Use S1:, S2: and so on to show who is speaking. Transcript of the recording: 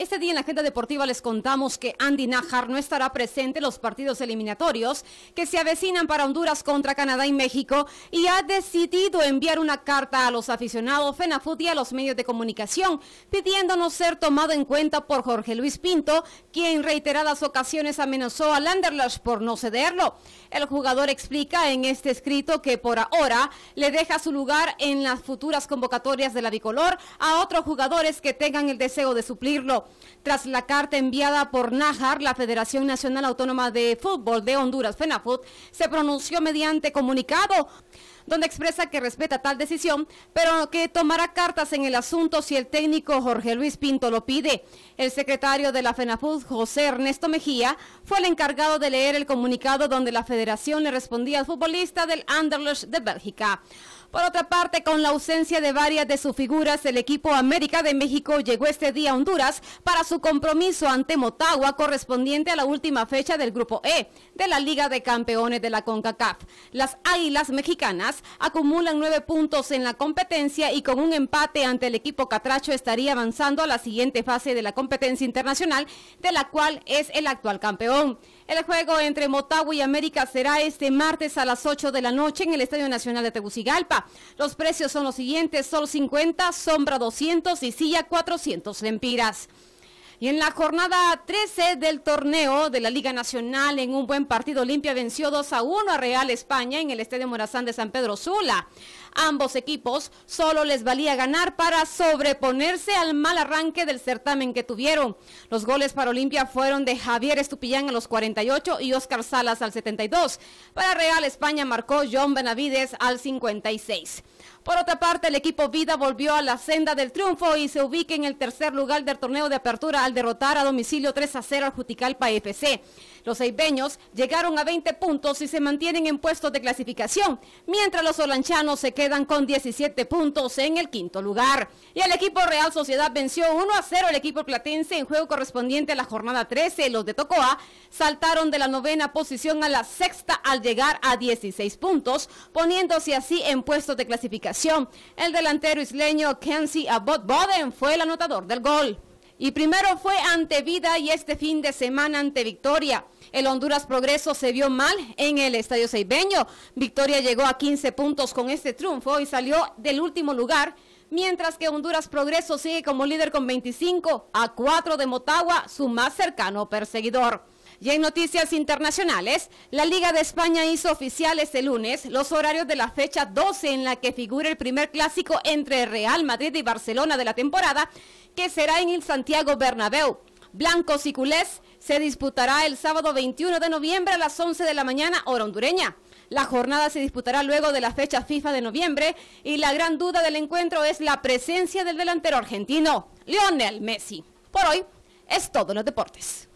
S1: Este día en la agenda deportiva les contamos que Andy Najar no estará presente en los partidos eliminatorios que se avecinan para Honduras contra Canadá y México y ha decidido enviar una carta a los aficionados FENAFUT y a los medios de comunicación pidiéndonos ser tomado en cuenta por Jorge Luis Pinto, quien en reiteradas ocasiones amenazó a Anderlecht por no cederlo. El jugador explica en este escrito que por ahora le deja su lugar en las futuras convocatorias de la bicolor a otros jugadores que tengan el deseo de suplirlo. Tras la carta enviada por Nájar, la Federación Nacional Autónoma de Fútbol de Honduras, FENAFUT, se pronunció mediante comunicado donde expresa que respeta tal decisión, pero que tomará cartas en el asunto si el técnico Jorge Luis Pinto lo pide. El secretario de la FENAFUT, José Ernesto Mejía, fue el encargado de leer el comunicado donde la federación le respondía al futbolista del Anderlecht de Bélgica. Por otra parte, con la ausencia de varias de sus figuras, el equipo América de México llegó este día a Honduras para su compromiso ante Motagua correspondiente a la última fecha del Grupo E de la Liga de Campeones de la CONCACAF. Las Águilas Mexicanas acumulan nueve puntos en la competencia y con un empate ante el equipo Catracho estaría avanzando a la siguiente fase de la competencia internacional, de la cual es el actual campeón. El juego entre Motagua y América será este martes a las 8 de la noche en el Estadio Nacional de Tegucigalpa. Los precios son los siguientes, sol 50, sombra 200 y silla 400 lempiras. Y en la jornada 13 del torneo de la Liga Nacional, en un buen partido, Olimpia venció 2 a 1 a Real España en el Estadio Morazán de San Pedro Sula. Ambos equipos solo les valía ganar para sobreponerse al mal arranque del certamen que tuvieron. Los goles para Olimpia fueron de Javier Estupillán a los 48 y Oscar Salas al 72. Para Real España marcó John Benavides al 56. Por otra parte, el equipo Vida volvió a la senda del triunfo y se ubica en el tercer lugar del torneo de apertura al derrotar a domicilio 3 a 0 al Juticalpa FC. Los seibeños llegaron a 20 puntos y se mantienen en puestos de clasificación, mientras los solanchanos se quedan con 17 puntos en el quinto lugar. Y el equipo Real Sociedad venció 1 a 0 al equipo platense en juego correspondiente a la jornada 13. Los de Tocoa saltaron de la novena posición a la sexta al llegar a 16 puntos, poniéndose así en puestos de clasificación el delantero isleño Kenzie Abbott Boden fue el anotador del gol. Y primero fue ante Vida y este fin de semana ante Victoria. El Honduras Progreso se vio mal en el Estadio Seibeño. Victoria llegó a 15 puntos con este triunfo y salió del último lugar mientras que Honduras Progreso sigue como líder con 25 a 4 de Motagua, su más cercano perseguidor. Y en noticias internacionales, la Liga de España hizo oficial el este lunes los horarios de la fecha 12 en la que figura el primer clásico entre Real Madrid y Barcelona de la temporada, que será en el Santiago Bernabéu. Blancos y culés se disputará el sábado 21 de noviembre a las 11 de la mañana hora hondureña. La jornada se disputará luego de la fecha FIFA de noviembre y la gran duda del encuentro es la presencia del delantero argentino, Lionel Messi. Por hoy es todo en los deportes.